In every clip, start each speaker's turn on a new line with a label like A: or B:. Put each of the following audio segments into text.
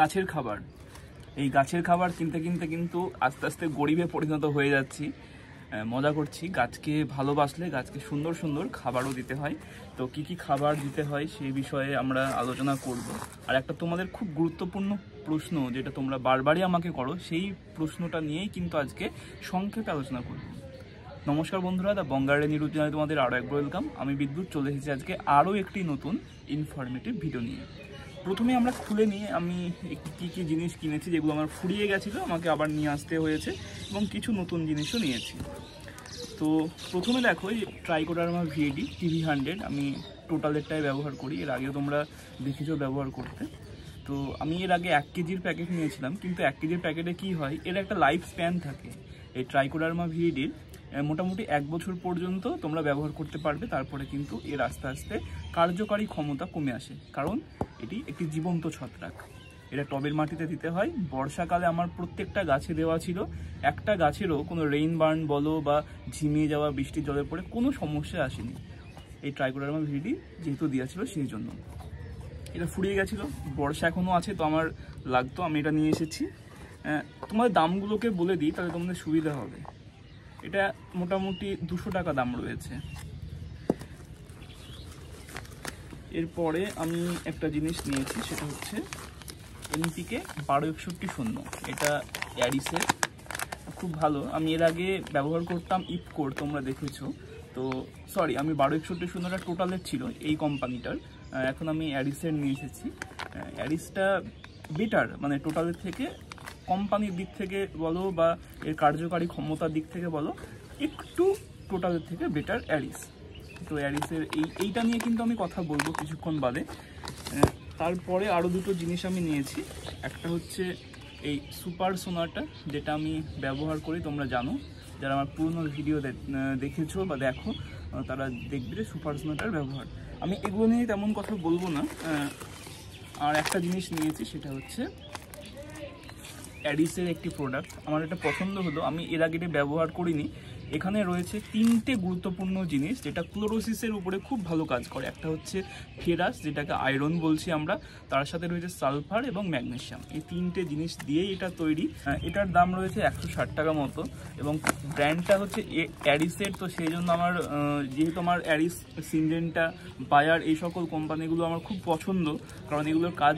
A: গাছের খাবার এই গাছের খাবার কিনতে কিনতে কিন্তু আস্তে আস্তে গরিবে পরিণত হয়ে যাচ্ছি মজা করছি গাছকে ভালোবাসলে গাছকে সুন্দর সুন্দর খাবারও দিতে হয় তো কি কি খাবার দিতে হয় সেই বিষয়ে আমরা আলোচনা করব আর একটা তোমাদের খুব গুরুত্বপূর্ণ প্রশ্ন যেটা তোমরা বারবারই আমাকে করো সেই প্রশ্নটা নিয়েই কিন্তু আজকে সংক্ষেপে আলোচনা করব নমস্কার বন্ধুরা দা বঙ্গারে নিরুজনায় তোমাদের আরও এক ওয়েলকাম আমি বিদ্যুৎ চলে এসেছি আজকে আরও একটি নতুন ইনফরমেটিভ ভিডিও নিয়ে প্রথমে আমরা খুলে নিয়ে আমি কী কী জিনিস কিনেছি যেগুলো আমার ফুরিয়ে গেছিলো আমাকে আবার নিয়ে আসতে হয়েছে এবং কিছু নতুন জিনিসও নিয়েছি তো প্রথমে দেখো এই ট্রাইকোডার্মা ভিএডি টিভি হান্ড্রেড আমি টোটালেরটাই ব্যবহার করি এর আগেও তোমরা দেখেছো ব্যবহার করতে তো আমি এর আগে এক কেজির প্যাকেট নিয়েছিলাম কিন্তু এক কেজির প্যাকেটে কি হয় এর একটা লাইফ স্প্যান থাকে এই ট্রাইকোডার্মা ভিডির মোটামুটি এক বছর পর্যন্ত তোমরা ব্যবহার করতে পারবে তারপরে কিন্তু এর আস্তে আস্তে কার্যকারী ক্ষমতা কমে আসে কারণ এটি একটি জীবন্ত ছত্রাক এটা টবের মাটিতে দিতে হয় বর্ষাকালে আমার প্রত্যেকটা গাছে দেওয়া ছিল একটা গাছেরও কোনো রেইন বার্ন বলো বা ঝিমিয়ে যাওয়া বৃষ্টির জলে পড়ে কোনো সমস্যা আসেনি এই ট্রাইকোডার্মা ভিডি যেহেতু দেওয়া ছিল সেই জন্য এটা ফুরিয়ে গেছিলো বর্ষা এখনও আছে তো আমার লাগতো আমি এটা নিয়ে এসেছি তোমার দামগুলোকে বলে দিই তাহলে তোমাদের সুবিধা হবে এটা মোটামুটি দুশো টাকা দাম রয়েছে এরপরে আমি একটা জিনিস নিয়েছি সেটা হচ্ছে এনপিকে বারো একষট্টি শূন্য এটা অ্যারিসের খুব ভালো আমি এর আগে ব্যবহার করতাম ইপকোর তোমরা দেখেছো তো সরি আমি বারো একষট্টি শূন্যটা টোটালের ছিল এই কোম্পানিটার এখন আমি অ্যারিসের নিয়ে এসেছি অ্যারিসটা বেটার মানে টোটালের থেকে কোম্পানির দিক থেকে বলো বা এর কার্যকারী ক্ষমতার দিক থেকে বলো একটু টোটালের থেকে বেটার অ্যারিস তো অ্যারিসের এই এইটা নিয়ে কিন্তু আমি কথা বলবো কিছুক্ষণ বাদে তারপরে আরও দুটো জিনিস আমি নিয়েছি একটা হচ্ছে এই সুপার সোনাটা যেটা আমি ব্যবহার করি তোমরা জানো যারা আমার পুরনো ভিডিও দেখেছো বা দেখো তারা দেখবে সুপার সোনাটার ব্যবহার আমি এগুলো নিয়ে তেমন কথা বলবো না আর একটা জিনিস নিয়েছি সেটা হচ্ছে অ্যাডিসের একটি প্রোডাক্ট আমার এটা পছন্দ হলো আমি এর আগে এটা ব্যবহার করিনি এখানে রয়েছে তিনটে গুরুত্বপূর্ণ জিনিস যেটা ক্লোরোসিসের উপরে খুব ভালো কাজ করে একটা হচ্ছে ফেরাস যেটাকে আয়রন বলছি আমরা তার সাথে রয়েছে সালফার এবং ম্যাগনেশিয়াম এই তিনটে জিনিস দিয়েই এটা তৈরি এটার দাম রয়েছে একশো টাকা মতো এবং ব্র্যান্ডটা হচ্ছে অ্যারিসের তো সেই জন্য আমার যেহেতু আমার অ্যারিস সিনজেন্টা বায়ার এই সকল কোম্পানিগুলো আমার খুব পছন্দ কারণ এগুলোর কাজ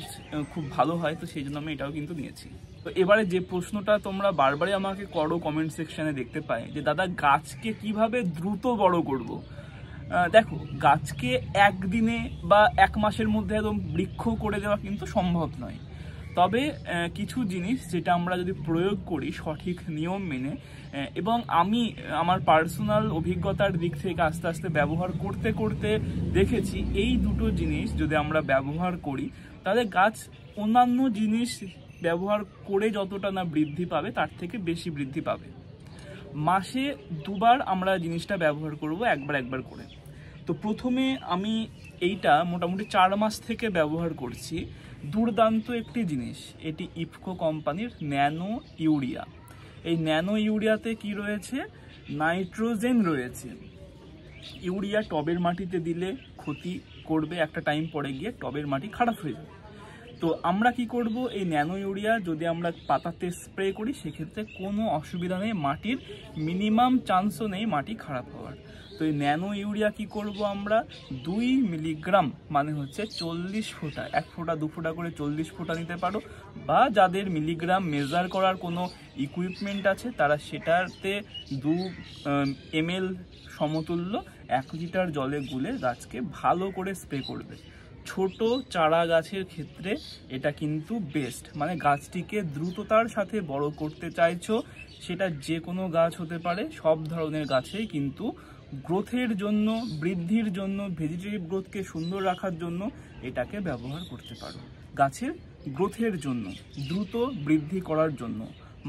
A: খুব ভালো হয় তো সেই জন্য আমি এটাও কিন্তু নিয়েছি তো এবারে যে প্রশ্নটা তোমরা বারবারই আমাকে করো কমেন্ট সেকশানে দেখতে পাই যে দাদা গাছকে কিভাবে দ্রুত বড় করব। দেখো গাছকে একদিনে বা এক মাসের মধ্যে একদম বৃক্ষ করে দেওয়া কিন্তু সম্ভব নয় তবে কিছু জিনিস যেটা আমরা যদি প্রয়োগ করি সঠিক নিয়ম মেনে এবং আমি আমার পার্সোনাল অভিজ্ঞতার দিক থেকে আস্তে আস্তে ব্যবহার করতে করতে দেখেছি এই দুটো জিনিস যদি আমরা ব্যবহার করি তাহলে গাছ অন্যান্য জিনিস ব্যবহার করে যতটা না বৃদ্ধি পাবে তার থেকে বেশি বৃদ্ধি পাবে মাসে দুবার আমরা জিনিসটা ব্যবহার করব একবার একবার করে তো প্রথমে আমি এইটা মোটামুটি চার মাস থেকে ব্যবহার করছি দুর্দান্ত একটি জিনিস এটি ইফকো কোম্পানির ন্যানো ইউরিয়া এই ন্যানো ইউরিয়াতে কি রয়েছে নাইট্রোজেন রয়েছে ইউরিয়া টবের মাটিতে দিলে ক্ষতি করবে একটা টাইম পরে গিয়ে টবের মাটি খারাপ হয়ে যাবে তো আমরা কি করব এই ন্যানো ইউরিয়া যদি আমরা পাতাতে স্প্রে করি সেক্ষেত্রে কোনো অসুবিধা নেই মাটির মিনিমাম চান্সও নেই মাটি খারাপ হওয়ার তো এই ন্যানো ইউরিয়া কি করব আমরা দুই মিলিগ্রাম মানে হচ্ছে চল্লিশ ফোঁটা এক ফোঁটা দু ফোঁটা করে চল্লিশ ফোঁটা নিতে পারো বা যাদের মিলিগ্রাম মেজার করার কোনো ইকুইপমেন্ট আছে তারা সেটাতে দু এল সমতুল্য এক লিটার জলে গুলে গাছকে ভালো করে স্প্রে করবে ছোট চারা গাছের ক্ষেত্রে এটা কিন্তু বেস্ট মানে গাছটিকে দ্রুততার সাথে বড় করতে চাইছো সেটা যে কোনো গাছ হতে পারে সব ধরনের গাছেই কিন্তু গ্রোথের জন্য বৃদ্ধির জন্য ভেজিটেটিভ গ্রোথকে সুন্দর রাখার জন্য এটাকে ব্যবহার করতে পারো গাছের গ্রোথের জন্য দ্রুত বৃদ্ধি করার জন্য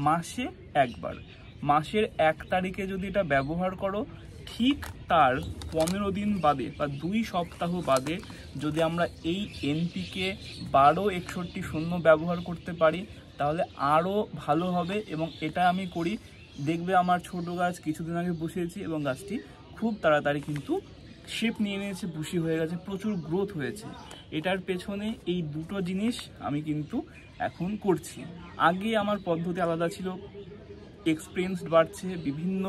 A: মাসে একবার মাসের এক তারিখে যদি এটা ব্যবহার করো ঠিক তার পনেরো দিন বাদে বা দুই সপ্তাহ বাদে যদি আমরা এই এনপিকে বারো একষট্টি শূন্য ব্যবহার করতে পারি তাহলে আরও ভালো হবে এবং এটা আমি করি দেখবে আমার ছোট গাছ কিছুদিন আগে বসিয়েছি এবং গাছটি খুব তাড়াতাড়ি কিন্তু শেপ নিয়ে নিয়েছে বুসি হয়ে গেছে প্রচুর গ্রোথ হয়েছে এটার পেছনে এই দুটো জিনিস আমি কিন্তু এখন করছি আগে আমার পদ্ধতি আলাদা ছিল এক্সপিরিয়েন্স বাড়ছে বিভিন্ন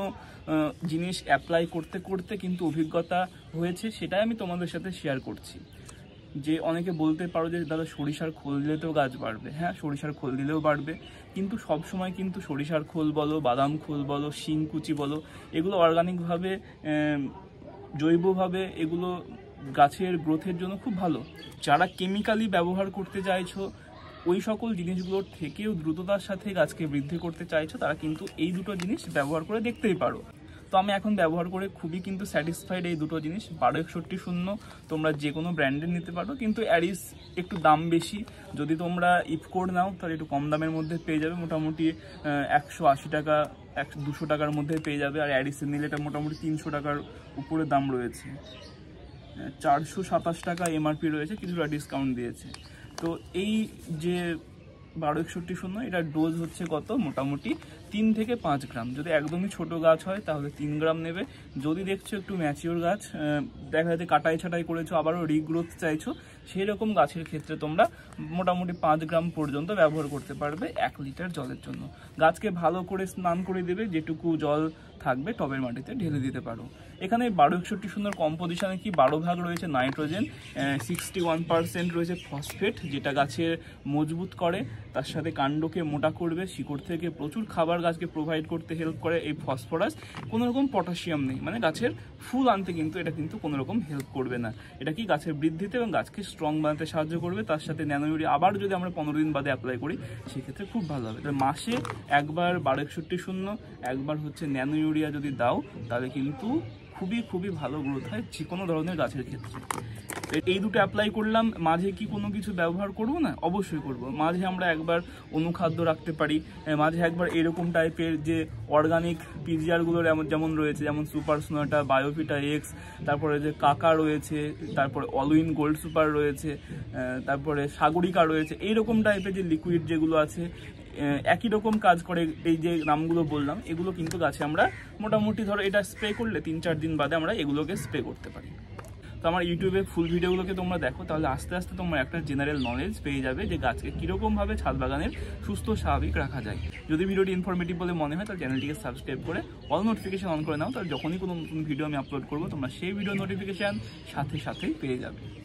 A: জিনিস অ্যাপ্লাই করতে করতে কিন্তু অভিজ্ঞতা হয়েছে সেটাই আমি তোমাদের সাথে শেয়ার করছি যে অনেকে বলতে পারো যে দাদা সরিষার খোল দিলে তো গাছ বাড়বে হ্যাঁ সরিষার খোল দিলেও বাড়বে কিন্তু সব সময় কিন্তু সরিষার খোল বলো বাদাম খোল বলো শিং কুচি বলো এগুলো অর্গানিকভাবে জৈবভাবে এগুলো গাছের গ্রোথের জন্য খুব ভালো যারা কেমিক্যালি ব্যবহার করতে চাইছো ওই সকল জিনিসগুলোর থেকেও দ্রুততার সাথে গাছকে বৃদ্ধি করতে চাইছো তারা কিন্তু এই দুটো জিনিস ব্যবহার করে দেখতেই পারো তো আমি এখন ব্যবহার করে খুবই কিন্তু স্যাটিসফাইড এই দুটো জিনিস বারো একষট্টি শূন্য তোমরা যে কোনো ব্র্যান্ডের নিতে পারো কিন্তু অ্যারিস একটু দাম বেশি যদি তোমরা ইফকোড নাও তাহলে একটু কম দামের মধ্যে পেয়ে যাবে মোটামুটি একশো আশি টাকা এক দুশো টাকার মধ্যে পেয়ে যাবে আর অ্যারিসের নিলে এটা মোটামুটি তিনশো টাকার উপরে দাম রয়েছে চারশো সাতাশ টাকা এমআরপি রয়েছে কিছুটা ডিসকাউন্ট দিয়েছে তো এই যে বারো একষট্টি শূন্য এটার ডোজ হচ্ছে কত মোটামুটি তিন থেকে পাঁচ গ্রাম যদি একদমই ছোট গাছ হয় তাহলে তিন গ্রাম নেবে যদি দেখছো একটু ম্যাচিওর গাছ দেখা যাচ্ছে কাটাই ছাটাই করেছো আবারও রিগ্রোথ চাইছো সেই রকম গাছের ক্ষেত্রে তোমরা মোটামুটি পাঁচ গ্রাম পর্যন্ত ব্যবহার করতে পারবে এক লিটার জলের জন্য গাছকে ভালো করে স্নান করে দেবে যেটুকু জল থাকবে টবের মাটিতে ঢেলে দিতে পারো এখানে বারো একষট্টি সুন্দর কম্পোজিশানে কি বারো ভাগ রয়েছে নাইট্রোজেন সিক্সটি ওয়ান রয়েছে ফসফেট যেটা গাছের মজবুত করে তার সাথে কাণ্ডকে মোটা করবে শিকড় থেকে প্রচুর খাবার গাছকে প্রোভাইড করতে হেল্প করে এই ফসফরাস কোনো রকম পটাশিয়াম নেই মানে গাছের ফুল আনতে কিন্তু এটা কিন্তু কোনো রকম হেল্প করবে না এটা কি গাছের বৃদ্ধিতে এবং গাছকে স্ট্রং বানাতে সাহায্য করবে তার সাথে ইউরি আবার যদি আমরা পনেরো দিন বাদে অ্যাপ্লাই করি সেক্ষেত্রে খুব ভালো হবে মাসে একবার বারো একষট্টি শূন্য একবার হচ্ছে ন্যানো ইউরিয়া যদি দাও তাহলে কিন্তু খুবই খুবই ভালো গ্রোথ হয় যে কোনো ধরনের গাছের ক্ষেত্রে এই দুটো অ্যাপ্লাই করলাম মাঝে কি কোনো কিছু ব্যবহার করব না অবশ্যই করব মাঝে আমরা একবার অনুখাদ্য রাখতে পারি মাঝে একবার এরকম টাইপের যে অর্গানিক পিজিআরগুলো যেমন রয়েছে যেমন সুপার সোনাটা বায়োফিটা এক্স তারপরে যে কাকা রয়েছে তারপরে অলউইন গোল্ড সুপার রয়েছে তারপরে সাগরিকা রয়েছে এইরকম টাইপের যে লিকুইড যেগুলো আছে একই রকম কাজ করে এই যে নামগুলো বললাম এগুলো কিন্তু গাছে আমরা মোটামুটি ধরো এটা স্প্রে করলে তিন চার দিন বাদে আমরা এগুলোকে স্প্রে করতে পারি তো আমার ইউটিউবে ফুল ভিডিওগুলোকে তোমরা দেখো তাহলে আস্তে আস্তে তোমরা একটা জেনারেল নলেজ পেয়ে যাবে যে গাছকে কীরকমভাবে ছাদ বাগানের সুস্থ স্বাভাবিক রাখা যায় যদি ভিডিওটি ইনফরমেটিভ বলে মনে হয় তাহলে চ্যানেলটিকে সাবস্ক্রাইব করে অল নোটিফিকেশান অন করে নাও তাহলে যখনই কোনো নতুন ভিডিও আমি আপলোড করবো তোমরা সেই ভিডিও নোটিফিকেশান সাথে সাথেই পেয়ে যাবে